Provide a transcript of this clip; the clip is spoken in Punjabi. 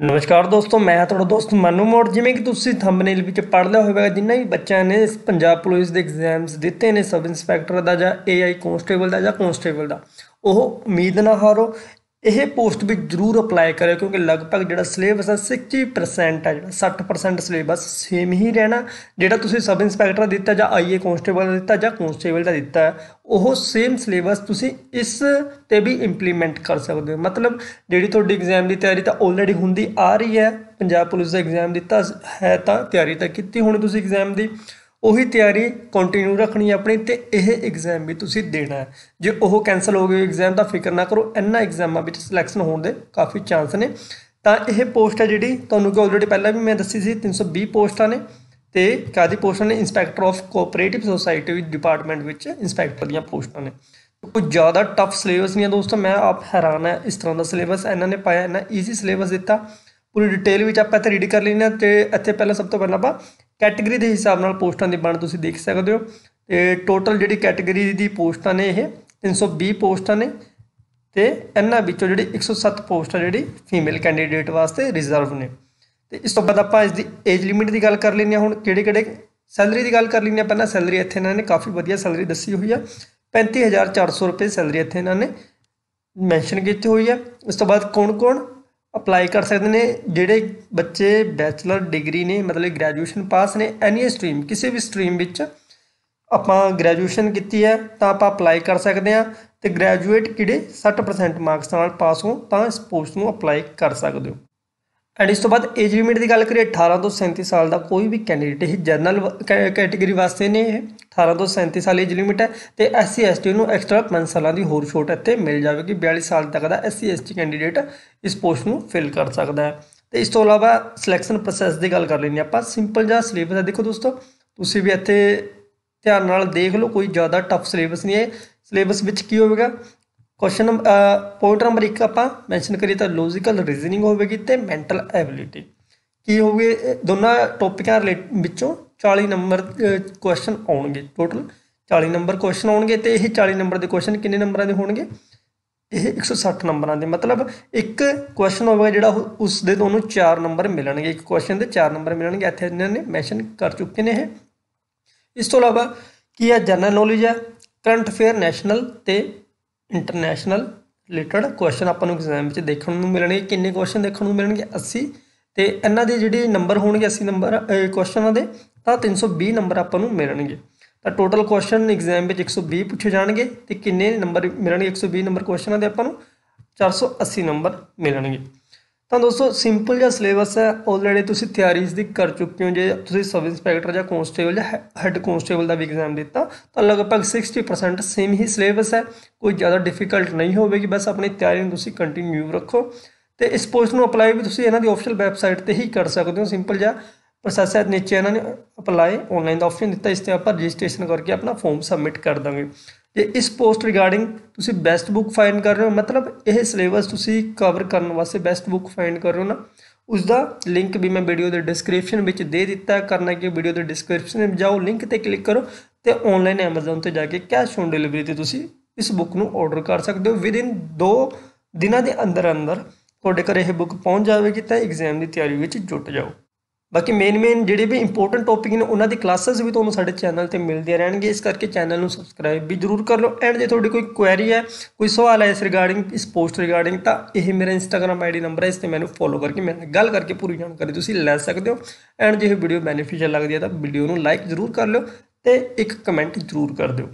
ਨਮਸਕਾਰ ਦੋਸਤੋ ਮੈਂ ਤੁਹਾਡਾ ਦੋਸਤ ਮਨੂ ਮੋੜ ਜਿਵੇਂ ਕਿ ਤੁਸੀਂ ਥੰਬਨੇਲ ਵਿੱਚ ਪੜ੍ਹ ਲਿਆ ਹੋਵੇਗਾ ਜਿੰਨਾ ਵੀ ਬੱਚਿਆਂ ਨੇ ਪੰਜਾਬ ਪੁਲਿਸ ਦੇ ਐਗਜ਼ਾਮਸ ਦਿੱਤੇ ਨੇ ਸਬ ਇੰਸਪੈਕਟਰ ਦਾ ਜਾਂ ਏਆਈ ਕਨਸਟੇਬਲ ਦਾ ਜਾਂ ਕਨਸਟੇਬਲ ਦਾ ਉਹ ਉਮੀਦ ਨਾ ਹਾਰੋ ਇਹ ਪੋਸਟ ਵੀ ਜ਼ਰੂਰ ਅਪਲਾਈ ਕਰਿਓ ਕਿਉਂਕਿ ਲਗਭਗ ਜਿਹੜਾ ਸਿਲੇਬਸ ਹੈ 60% ਆ ਜਿਹੜਾ 60% ਸਿਲੇਬਸ ਸੇਮ ਹੀ ਰਹਿਣਾ ਜਿਹੜਾ ਤੁਸੀਂ ਸਬ ਇੰਸਪੈਕਟਰ ਦਿੱਤਾ ਜਾਂ ਆਈਏ ਕਨਸਟੇਬਲ ਦਿੱਤਾ ਜਾਂ ਕਨਸਟੇਬਲ ਦਾ ਦਿੱਤਾ ਉਹ ਸੇਮ ਸਿਲੇਬਸ ਤੁਸੀਂ ਇਸ ਤੇ ਵੀ ਇੰਪਲੀਮੈਂਟ ਕਰ ਸਕਦੇ ਹੋ ਮਤਲਬ ਜਿਹੜੀ ਤੁਹਾਡੀ ਐਗਜ਼ਾਮ ਦੀ ਤਿਆਰੀ ਤਾਂ ਆਲਰੇਡੀ ਹੁੰਦੀ ਆ ਰਹੀ ਹੈ ਪੰਜਾਬ ਪੁਲਿਸ ਦਾ ਐਗਜ਼ਾਮ ਦਿੱਤਾ ਹੈ ਤਾਂ ਤਿਆਰੀ ਤਾਂ ਕੀਤੀ ਹੁਣ ਤੁਸੀਂ ਐਗਜ਼ਾਮ ਦੀ ਉਹੀ ਤਿਆਰੀ ਕੰਟੀਨਿਊ ਰੱਖਣੀ ਆਪਣੀ ਤੇ ਇਹ ਐਗਜ਼ਾਮ ਵੀ ਤੁਸੀਂ ਦੇਣਾ ਹੈ ਜੇ ਉਹ ਕੈਨਸਲ ਹੋ ਗਏ ਐਗਜ਼ਾਮ ਦਾ ਫਿਕਰ ਨਾ ਕਰੋ ਇੰਨਾ ਐਗਜ਼ਾਮਾਂ ਵਿੱਚ ਸਿਲੈਕਸ਼ਨ ਹੋਣ ਦੇ ਕਾਫੀ ਚਾਂਸ ਨੇ ਤਾਂ ਇਹ ਪੋਸਟ ਹੈ ਜਿਹੜੀ ਤੁਹਾਨੂੰ ਕਿ ਆਲਰੇਡੀ ਪਹਿਲਾਂ ਵੀ ਮੈਂ ਦੱਸੀ ਸੀ 320 ਪੋਸਟਾਂ ਨੇ ਤੇ ਕਾਦੀ ਪੋਸਟਾਂ ਨੇ inspector of cooperative society department ਵਿੱਚ ਇਨਸਪੈਕਟਰ ਦੀਆਂ ਪੋਸਟਾਂ ਨੇ ਕੁਝ ਜ਼ਿਆਦਾ ਟਫ ਸਿਲੇਬਸ ਨਹੀਂ ਹੈ ਦੋਸਤੋ ਮੈਂ ਆਪ ਹੈਰਾਨ ਹੈ ਇਸ ਤਰ੍ਹਾਂ ਦਾ ਸਿਲੇਬਸ ਇਹਨਾਂ ਨੇ ਪਾਇਆ ਇਹਨਾਂ ਈਜ਼ੀ ਸਿਲੇਬਸ ਦਿੱਤਾ ਪੂਰੀ ਡਿਟੇਲ ਵਿੱਚ ਆਪਾਂ ਇੱਥੇ ਰੀਡ ਕਰ ਲੈਣਾ ਤੇ ਇੱਥੇ ਪਹਿਲਾਂ ਸਭ ਤੋਂ ਪਹਿਲਾਂ ਆਪਾਂ ਕੈਟਾਗਰੀ ਦੇ ਹਿਸਾਬ ਨਾਲ ਪੋਸਟਾਂ ਦੀ ਬਣ ਤੁਸੀਂ ਦੇਖ ਸਕਦੇ ਹੋ ਤੇ ਟੋਟਲ ਜਿਹੜੀ ਕੈਟਾਗਰੀ ਦੀ ਪੋਸਟਾਂ ਨੇ ਇਹ 320 ਪੋਸਟਾਂ ਨੇ ਤੇ ਇਹਨਾਂ ਵਿੱਚੋਂ ਜਿਹੜੀ 107 ਪੋਸਟਾਂ ਜਿਹੜੀ ਫੀਮੇਲ ਕੈਂਡੀਡੇਟ ਵਾਸਤੇ ਰਿਜ਼ਰਵ ਨੇ ਤੇ ਇਸ ਤੋਂ ਬਾਅਦ ਆਪਾਂ ਇਸ ਦੀ ਏਜ ਲਿਮਿਟ ਦੀ ਗੱਲ ਕਰ ਲੈਂਦੇ ਹਾਂ ਹੁਣ ਕਿਹੜੇ ਕਿਹੜੇ ਸੈਲਰੀ ਦੀ ਗੱਲ ਕਰ ਲੈਂਦੇ ਆਪਾਂ ਪਹਿਲਾਂ ਸੈਲਰੀ ਇੱਥੇ ਇਹਨਾਂ ਨੇ ਕਾਫੀ ਵਧੀਆ ਸੈਲਰੀ ਦੱਸੀ ਹੋਈ ਆ 35400 ਰੁਪਏ ਸੈਲਰੀ ਇੱਥੇ ਇਹਨਾਂ ਨੇ ਮੈਂਸ਼ਨ ਕੀਤੀ ਹੋਈ ਆ ਉਸ ਤੋਂ ਬਾਅਦ ਕੌਣ-ਕੌਣ ਅਪਲਾਈ ਕਰ ਸਕਦੇ ਨੇ ਜਿਹੜੇ ਬੱਚੇ ਬੈਚਲਰ ਡਿਗਰੀ ਨੇ ਮਤਲਬ ਗ੍ਰੈਜੂਏਸ਼ਨ ਪਾਸ ਨੇ ਐਨੀ ਸਟਰੀਮ ਕਿਸੇ ਵੀ ਸਟਰੀਮ ਵਿੱਚ ਆਪਾਂ ਗ੍ਰੈਜੂਏਸ਼ਨ ਕੀਤੀ ਹੈ ਤਾਂ ਆਪਾਂ ਅਪਲਾਈ ਕਰ ਸਕਦੇ ਆ ਤੇ ਗ੍ਰੈਜੂਏਟ ਕਿਹੜੇ 60% ਮਾਰਕਸ ਨਾਲ ਪਾਸ ਹੋ ਤਾਂ ਇਸ ਪੋਸਟ ਨੂੰ ਅਪਲਾਈ ਕਰ ਸਕਦੇ ਹੋ ਐਂਡ ਇਸ ਤੋਂ ਬਾਅਦ ਏਜ ਲਿਮਿਟ ਦੀ ਗੱਲ ਕਰੀਏ 18 ਤੋਂ 37 ਸਾਲ ਦਾ ਕੋਈ ਵੀ ਕੈਂਡੀਡੇਟ ਇਹ ਜਨਰਲ ਕੈਟਾਗਰੀ ਵਾਸਤੇ ਨੇ 18 ਤੋਂ 37 ਸਾਲ ਏਜ ਲਿਮਿਟ ਹੈ ਤੇ ਐਸਸੀ ਐਸਟੀ ਨੂੰ ਐਕਸਟਰਾ 5 ਸਾਲਾਂ ਦੀ ਹੋਰ ਛੋਟ ਇੱਥੇ ਮਿਲ ਜਾਵੇਗੀ 42 ਸਾਲ ਤੱਕ ਦਾ ਐਸਸੀ ਐਸਟੀ ਕੈਂਡੀਡੇਟ ਇਸ ਪੋਸਟ ਨੂੰ ਫਿਲ ਕਰ ਸਕਦਾ ਹੈ ਤੇ ਇਸ ਤੋਂ ਇਲਾਵਾ ਸਿਲੈਕਸ਼ਨ ਪ੍ਰੋਸੈਸ ਦੀ ਗੱਲ ਕਰ ਲੈਣੀ ਆਪਾਂ ਸਿੰਪਲ ਜਿਹਾ ਸਿਲੇਬਸ ਹੈ ਦੇਖੋ ਦੋਸਤੋ ਤੁਸੀਂ ਵੀ ਇੱਥੇ ਧਿਆਨ ਨਾਲ ਦੇਖ ਲਓ ਕੋਈ ਜ਼ਿਆਦਾ ਟਫ ਸਿਲੇਬਸ ਨਹੀਂ ਹੈ ਸਿਲੇਬਸ ਵਿੱਚ ਕੀ ਹੋਵੇਗਾ ਕੁਐਸਚਨ ਪੁਆਇੰਟ ਨੰਬਰ 1 ਆਪਾਂ ਮੈਂਸ਼ਨ ਕਰੀ ਤਾਂ ਲੌਜੀਕਲ ਰੀਜ਼ਨਿੰਗ ਹੋਵੇਗੀ ਤੇ ਮੈਂਟਲ ਐਬਿਲਿਟੀ ਕੀ ਹੋਵੇ ਦੋਨਾਂ ਟੌਪਿਕਾਂ ਰਿਲੇਟ ਵਿੱਚੋਂ 40 ਨੰਬਰ ਕੁਐਸਚਨ ਆਉਣਗੇ ਟੋਟਲ 40 ਨੰਬਰ ਕੁਐਸਚਨ ਆਉਣਗੇ ਤੇ ਇਹ 40 ਨੰਬਰ ਦੇ ਕੁਐਸਚਨ ਕਿੰਨੇ ਨੰਬਰਾਂ ਦੇ ਹੋਣਗੇ ਇਹ 160 ਨੰਬਰਾਂ ਦੇ ਮਤਲਬ ਇੱਕ ਕੁਐਸਚਨ ਹੋਵੇਗਾ ਜਿਹੜਾ ਉਸ ਦੇ ਤੁਹਾਨੂੰ 4 ਨੰਬਰ ਮਿਲਣਗੇ ਇੱਕ ਕੁਐਸਚਨ ਦੇ 4 ਨੰਬਰ ਮਿਲਣਗੇ ਇੱਥੇ ਇਹਨਾਂ ਨੇ ਮੈਂਸ਼ਨ ਕਰ ਚੁੱਕੇ ਨੇ ਇਹ ਇਸ ਤੋਂ ਇਲਾਵਾ ਕੀ ਹੈ ਜਨਰਲ ਨੌਲੇਜ ਹੈ ਕਰੰਟ ਅਫੇਅਰ ਨੈਸ਼ਨਲ ਤੇ ਇੰਟਰਨੈਸ਼ਨਲ ਰਿਲੇਟਡ ਕੁਐਸਚਨ ਆਪਾਂ ਨੂੰ ਐਗਜ਼ਾਮ ਵਿੱਚ ਦੇਖਣ ਨੂੰ ਮਿਲਣਗੇ ਕਿੰਨੇ ਕੁਐਸਚਨ ਦੇਖਣ ਨੂੰ ਮਿਲਣਗੇ 80 ਤੇ ਇਹਨਾਂ ਦੇ ਜਿਹੜੇ ਨੰਬਰ ਹੋਣਗੇ 80 ਨੰਬਰ ਕੁਐਸਚਨਾਂ ਦੇ ਤਾਂ 320 ਨੰਬਰ ਆਪਾਂ ਨੂੰ ਮਿਲਣਗੇ ਤਾਂ ਟੋਟਲ ਕੁਐਸਚਨ ਐਗਜ਼ਾਮ ਵਿੱਚ 120 ਪੁੱਛੇ ਜਾਣਗੇ ਤੇ ਕਿੰਨੇ ਨੰਬਰ ਮਿਲਣਗੇ 120 ਨੰਬਰ ਕੁਐਸਚਨਾਂ ਦੇ ਆਪਾਂ ਨੂੰ 480 ਨੰਬਰ ਮਿਲਣਗੇ ਤਾਂ ਦੋਸਤੋ ਸਿੰਪਲ ਜਿਹਾ ਸਿਲੇਬਸ ਹੈ ਆਲਰੇਡੀ ਤੁਸੀਂ ਤਿਆਰੀ ਇਸ ਦੀ ਕਰ ਚੁੱਕੇ ਹੋ ਜੇ ਤੁਸੀਂ ਸਬ ਇੰਸਪੈਕਟਰ ਜਾਂ ਕਨਸਟੇਬਲ ਜਾਂ ਹੈੱਡ ਕਨਸਟੇਬਲ ਦਾ ਵੀ ਐਗਜ਼ਾਮ ਦਿੱਤਾ ਤਾਂ ਲਗਭਗ 60% ਸੇਮ ਹੀ ਸਿਲੇਬਸ ਹੈ ਕੋਈ ਜ਼ਿਆਦਾ ਡਿਫਿਕਲਟ ਨਹੀਂ ਹੋਵੇਗੀ ਬਸ ਆਪਣੀ ਤਿਆਰੀ ਨੂੰ ਤੁਸੀਂ ਕੰਟੀਨਿਊ ਰੱਖੋ ਤੇ ਇਸ ਪੋਸਟ ਨੂੰ ਅਪਲਾਈ ਵੀ ਤੁਸੀਂ ਇਹਨਾਂ ਦੀ ਆਫੀਸ਼ੀਅਲ ਵੈਬਸਾਈਟ ਤੇ ਹੀ ਕਰ ਸਕਦੇ ਹੋ ਸਿੰਪਲ ਜਿਹਾ ਪ੍ਰੋਸੈਸ ਹੈ ਨੀਚੇ ਇਹਨਾਂ ਨੇ ਅਪਲਾਈ ਆਨਲਾਈਨ ਦਾ ਆਪਸ਼ਨ ਦਿੱਤਾ ਇਸ ਤੇ ਆਪਾਂ ਰਜਿਸਟ੍ਰੇਸ਼ਨ ਕਰਕੇ ਆਪਣਾ ਫਾਰਮ ਸਬਮਿਟ ਕਰ ਦਾਂਗੇ ਤੇ ਇਸ ਪੋਸਟ ਰਿਗਾਰਡਿੰਗ ਤੁਸੀਂ ਬੈਸਟ ਬੁੱਕ ਫਾਈਂਡ ਕਰ ਰਹੇ ਹੋ ਮਤਲਬ ਇਹ ਸਿਲੇਬਸ ਤੁਸੀਂ ਕਵਰ ਕਰਨ ਵਾਸਤੇ ਬੈਸਟ ਬੁੱਕ ਫਾਈਂਡ ਕਰ ਰਹੇ ਹੋ ਨਾ ਉਸ ਦਾ ਲਿੰਕ ਵੀ ਮੈਂ ਵੀਡੀਓ ਦੇ ਡਿਸਕ੍ਰਿਪਸ਼ਨ ਵਿੱਚ ਦੇ ਦਿੱਤਾ ਕਰਨਾ ਕਿ ਵੀਡੀਓ ਦੇ ਡਿਸਕ੍ਰਿਪਸ਼ਨ ਵਿੱਚ ਜਾਓ ਲਿੰਕ ਤੇ ਕਲਿੱਕ ਕਰੋ ਤੇ ਆਨਲਾਈਨ Amazon ਤੇ ਜਾ ਕੇ ਕੈਸ਼ ਔਨ ਡਿਲੀਵਰੀ ਤੇ ਤੁਸੀਂ ਇਸ ਬੁੱਕ ਨੂੰ ਆਰਡਰ ਕਰ ਸਕਦੇ ਹੋ ਵਿਦ 2 ਦਿਨਾਂ ਦੇ ਅੰਦਰ ਅੰਦਰ ਤੁਹਾਡੇ ਘਰ ਇਹ ਬੁੱਕ ਪਹੁੰਚ ਜਾਵੇਗੀ ਤਾਂ ਐਗਜ਼ਾਮ ਦੀ ਤਿਆਰੀ ਵਿੱਚ ਜੁਟ ਜਾਓ ਬਾਕੀ ਮੇਨ ਮੇਨ ਜਿਹੜੇ ਵੀ ਇੰਪੋਰਟੈਂਟ ਟੌਪਿਕ ਨੇ ਉਹਨਾਂ ਦੀ ਕਲਾਸਸ ਵੀ ਤੁਹਾਨੂੰ ਸਾਡੇ ਚੈਨਲ ਤੇ ਮਿਲਦੀਆਂ ਰਹਿਣਗੇ ਇਸ ਕਰਕੇ ਚੈਨਲ ਨੂੰ ਸਬਸਕ੍ਰਾਈਬ ਵੀ ਜਰੂਰ ਕਰ ਲਓ ਐਂਡ ਜੇ ਤੁਹਾਡੀ ਕੋਈ ਕੁਐਰੀ ਹੈ ਕੋਈ ਸਵਾਲ ਹੈ ਇਸ ਰਿਗਾਰਡਿੰਗ ਇਸ ਪੋਸਟ ਰਿਗਾਰਡਿੰਗ ਤਾਂ ਇਹ ਮੇਰਾ ਇੰਸਟਾਗ੍ਰam ਆਈਡੀ ਨੰਬਰ ਹੈ ਇਸ ਤੇ ਮੈਨੂੰ ਫੋਲੋ ਕਰਕੇ ਮੇਰੇ ਨਾਲ ਗੱਲ ਕਰਕੇ ਪੂਰੀ ਜਾਣਕਾਰੀ ਤੁਸੀਂ ਲੈ ਸਕਦੇ ਹੋ ਐਂਡ ਜੇ ਇਹ ਵੀਡੀਓ ਬੈਨੀਫੀਸ਼ੀਅਲ ਲੱਗਦੀ ਹੈ ਤਾਂ ਵੀਡੀਓ ਨੂੰ ਲਾਈਕ ਜਰੂਰ ਕਰ ਲਿਓ ਤੇ ਇੱਕ ਕਮੈਂਟ ਜਰੂਰ ਕਰ ਦਿਓ